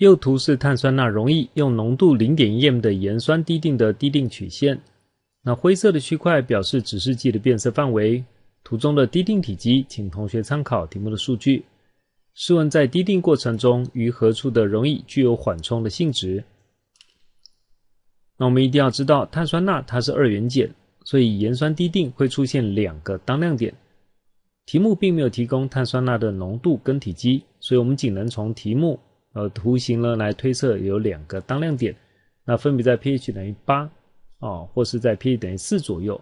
右图是碳酸钠溶液用浓度零点一 M 的盐酸滴定的滴定曲线。那灰色的区块表示指示剂的变色范围。图中的滴定体积，请同学参考题目的数据。试问在滴定过程中于何处的溶液具有缓冲的性质？那我们一定要知道碳酸钠它是二元碱，所以盐酸滴定会出现两个当量点。题目并没有提供碳酸钠的浓度跟体积，所以我们仅能从题目。呃，图形呢来推测有两个当量点，那分别在 pH 等于八啊，或是在 pH 等于四左右。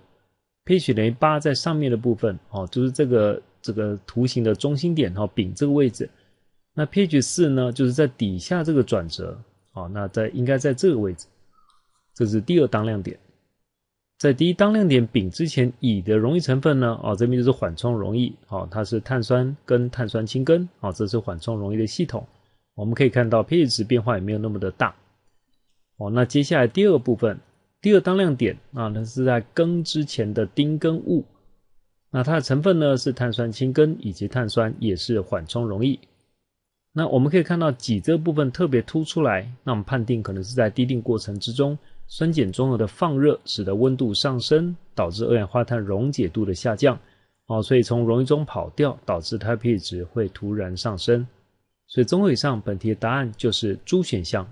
pH 等于八在上面的部分哦，就是这个这个图形的中心点哈丙这个位置。那 pH 四呢，就是在底下这个转折哦，那在应该在这个位置，这是第二当量点。在第一当量点丙之前，乙的溶液成分呢哦，这边就是缓冲溶液哦，它是碳酸跟碳酸氢根哦，这是缓冲溶液的系统。我们可以看到 pH 值变化也没有那么的大哦。那接下来第二部分，第二当亮点啊，那是在更之前的丁庚戊，那它的成分呢是碳酸氢根以及碳酸，也是缓冲溶液。那我们可以看到挤这部分特别突出来，那我们判定可能是在滴定过程之中，酸碱中和的放热，使得温度上升，导致二氧化碳溶解度的下降哦，所以从溶液中跑掉，导致它 pH 值会突然上升。所以，综合以上，本题的答案就是猪选项。